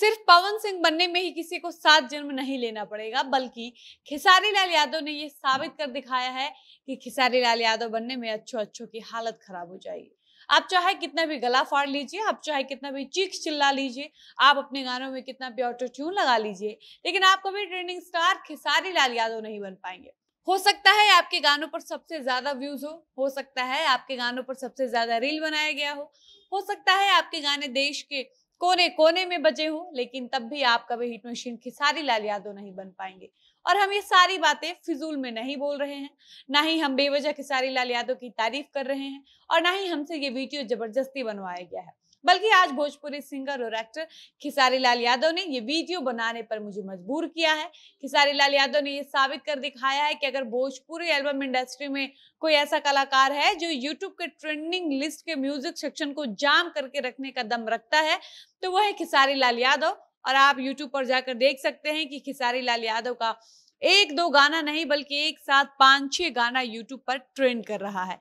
सिर्फ पवन सिंह बनने में ही किसी को सात जन्म नहीं लेना पड़ेगा बल्कि खिसारी लाल यादव ने यह साबित कर दिखाया है कि खिसारी लाल यादव बनने में अच्छो अच्छों की हालत खराब हो जाएगी आप चाहे कितना भी गला फाड़ लीजिए आप चाहे कितना भी चीख चिल्ला लीजिए आप अपने गानों में कितना भी ऑटो ट्यून लगा लीजिए लेकिन आप कभी ट्रेंडिंग स्टार खेसारी लाल यादव नहीं बन पाएंगे हो सकता है आपके गानों पर सबसे ज्यादा व्यूज हो हो सकता है आपके गानों पर सबसे ज्यादा रील बनाया गया हो हो सकता है आपके गाने देश के कोने कोने में बजे हूँ लेकिन तब भी आप कभी हिट मशीन खिसारी लाल यादव नहीं बन पाएंगे और हम ये सारी बातें फिजूल में नहीं बोल रहे हैं ना ही हम बेवजह खिसारी लाल यादव की तारीफ कर रहे हैं और ना ही हमसे ये वीडियो जबरदस्ती बनवाया गया है बल्कि आज भोजपुरी सिंगर और एक्टर खिसारी लाल यादव ने ये वीडियो बनाने पर मुझे मजबूर किया है खिसारी लाल यादव ने ये साबित कर दिखाया है कि अगर भोजपुरी एल्बम इंडस्ट्री में कोई ऐसा कलाकार है जो यूट्यूब के ट्रेंडिंग लिस्ट के म्यूजिक सेक्शन को जाम करके रखने का दम रखता है तो वह है खिसारी लाल यादव और आप यूट्यूब पर जाकर देख सकते हैं कि खिसारी लाल यादव का एक दो गाना नहीं बल्कि एक साथ पांच छह गाना यूट्यूब पर ट्रेंड कर रहा है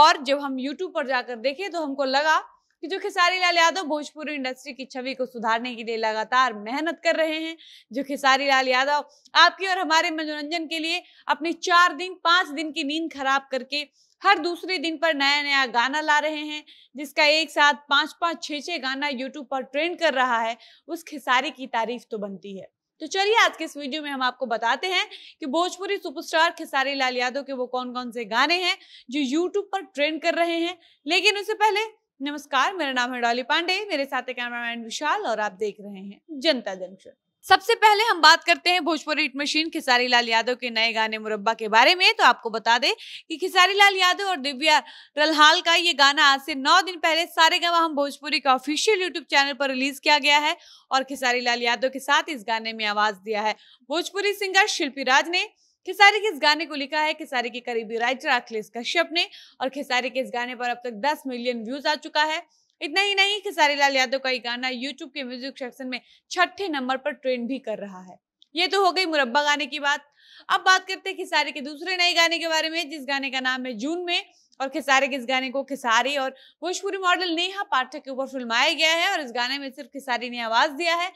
और जब हम यूट्यूब पर जाकर देखें तो हमको लगा कि जो खेसारी लाल यादव भोजपुरी इंडस्ट्री की छवि को सुधारने के लिए लगातार मेहनत कर रहे हैं जो खेसारी लाल यादव आपके और हमारे मनोरंजन के लिए अपने चार दिन पाँच दिन की नींद खराब करके हर दूसरे दिन पर नया नया गाना ला रहे हैं जिसका एक साथ पाँच पाँच छः छः गाना यूट्यूब पर ट्रेंड कर रहा है उस खेसारी की तारीफ तो बनती है तो चलिए आज के इस वीडियो में हम आपको बताते हैं कि भोजपुरी सुपरस्टार खेसारी लाल यादव के वो कौन कौन से गाने हैं जो यूट्यूब पर ट्रेंड कर रहे हैं लेकिन उससे पहले नमस्कार मेरा नाम है डॉली पांडे मेरे साथ है कैमरामैन विशाल और आप देख रहे हैं जनता जंक्शन सबसे पहले हम बात करते हैं भोजपुरी हिट मशीन खिसारी लाल यादव के नए गाने मुरब्बा के बारे में तो आपको बता दें कि खिसारी लाल यादव और दिव्या रलहाल का ये गाना आज से नौ दिन पहले सारे गांव हम भोजपुरी का ऑफिशियल यूट्यूब चैनल पर रिलीज किया गया है और खिसारी लाल यादव के साथ इस गाने में आवाज दिया है भोजपुरी सिंगर शिल्पी राज ने खेसारी के इस गाने को लिखा है खेसारी के करीबी राइटर अखिलेश कश्यप ने और खेसारी के इस गाने पर अब तक 10 मिलियन व्यूज आ चुका है इतना ही नहीं खेसारी लाल यादव का ये गाना यूट्यूब के म्यूजिक सेक्शन में छठे नंबर पर ट्रेंड भी कर रहा है ये तो हो गई मुरब्बा गाने की बात अब बात करते हैं खिसारी के दूसरे नए गाने के बारे में जिस गाने का नाम है जून में और खिसारे के इस गाने को खिसारी और भोजपुरी मॉडल नेहा पाठक के ऊपर फिल्माया गया है और इस गाने में सिर्फ खिसारी ने आवाज़ दिया है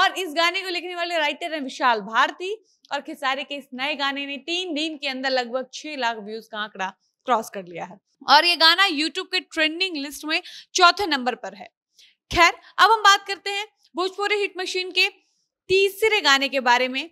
और इस गाने को लिखने वाले राइटर हैं विशाल भारती और खिसारे के इस नए गाने ने तीन दिन के अंदर लगभग छह लाख व्यूज का आंकड़ा क्रॉस कर लिया है और ये गाना यूट्यूब के ट्रेंडिंग लिस्ट में चौथे नंबर पर है खैर अब हम बात करते हैं भोजपुरी हिट मशीन के तीसरे गाने के बारे में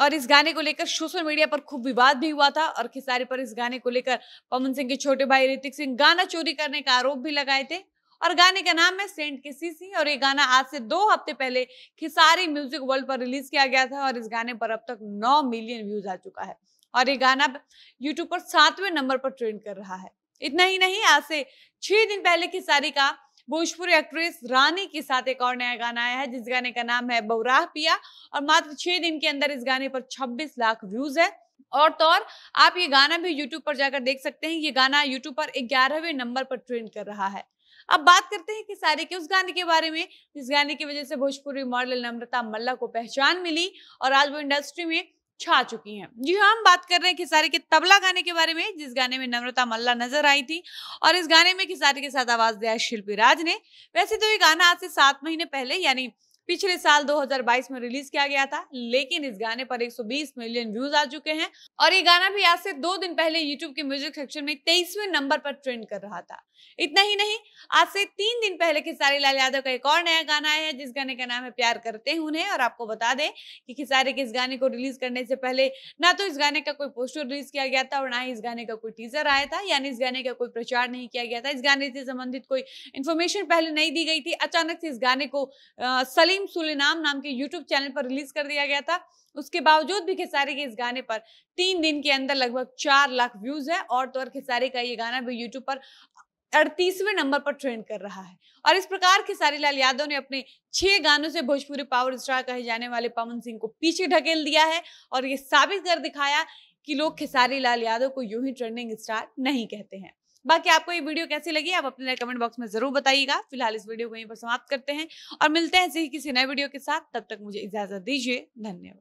और इस गाने को लेकर सोशल मीडिया पर खूब विवाद भी हुआ था और खेसारी पर इस गाने को लेकर पवन सिंह के छोटे भाई ऋतिक सिंह गाना चोरी करने का आरोप भी लगाए थे और गाने का नाम है सेंट के सीसी और ये गाना आज से दो हफ्ते पहले खिसारी म्यूजिक वर्ल्ड पर रिलीज किया गया था और इस गाने पर अब तक नौ मिलियन व्यूज आ चुका है और ये गाना यूट्यूब पर सातवें नंबर पर ट्रेंड कर रहा है इतना ही नहीं आज से छह दिन पहले खिसारी का भोजपुरी एक्ट्रेस रानी के साथ एक और नया गाना आया है जिस गाने का नाम है बहुराह पिया और मात्र छह दिन के अंदर इस गाने पर छब्बीस लाख व्यूज है और तो और आप ये गाना भी यूट्यूब पर जाकर देख सकते हैं ये गाना यूट्यूब पर ग्यारहवें नंबर पर ट्रेंड कर रहा है अब बात करते हैं कि सारे के उस गाने के बारे में जिस गाने की वजह से भोजपुरी मॉडल नम्रता मल्ला को पहचान मिली और आज वो इंडस्ट्री में छा चुकी हैं जी हाँ हम बात कर रहे हैं खिसारी के तबला गाने के बारे में जिस गाने में नम्रता मल्ला नजर आई थी और इस गाने में खिसारी के साथ आवाज दिया शिल्पी राज ने वैसे तो ये गाना आज से सात महीने पहले यानी पिछले साल 2022 में रिलीज किया गया था लेकिन इस गाने पर 120 मिलियन व्यूज आ चुके हैं और ये गाना भी आज से दो दिन पहले यूट्यूब के म्यूजिक सेक्शन में तेईसवें नंबर पर ट्रेंड कर रहा था इतना ही नहीं आज से तीन दिन पहले खिसारी लाल यादव का एक और नया गाना आया है जिस गाने का नाम है प्यार करते हैं उन्हें और आपको बता दें कि खिसारी के इस गाने को रिलीज करने से पहले ना तो इस गाने का कोई पोस्टर रिलीज किया गया था और ना ही इस गाने का कोई टीजर आया था यानी इस गाने का कोई प्रचार नहीं किया गया था इस गाने से संबंधित कोई इन्फॉर्मेशन पहले नहीं दी गई थी अचानक से इस गाने को सली करीम सुलेनाम नाम के यूट्यूब चैनल पर रिलीज कर दिया गया था उसके बावजूद भी खेसारी के इस गाने पर तीन दिन के अंदर लगभग चार लाख व्यूज है और तो और खेसारी का ये गाना भी यूट्यूब पर अड़तीसवें नंबर पर ट्रेंड कर रहा है और इस प्रकार खेसारी लाल यादव ने अपने छह गानों से भोजपुरी पावर स्टार कहे जाने वाले पवन सिंह को पीछे ढकेल दिया है और ये साबित कर दिखाया कि लोग खेसारी लाल यादव को यूं ही ट्रेंडिंग स्टार नहीं कहते हैं बाकी आपको ये वीडियो कैसी लगी आप अपने कमेंट बॉक्स में जरूर बताइएगा फिलहाल इस वीडियो को यहीं पर समाप्त करते हैं और मिलते हैं ऐसे ही किसी नए वीडियो के साथ तब तक मुझे इजाजत दीजिए धन्यवाद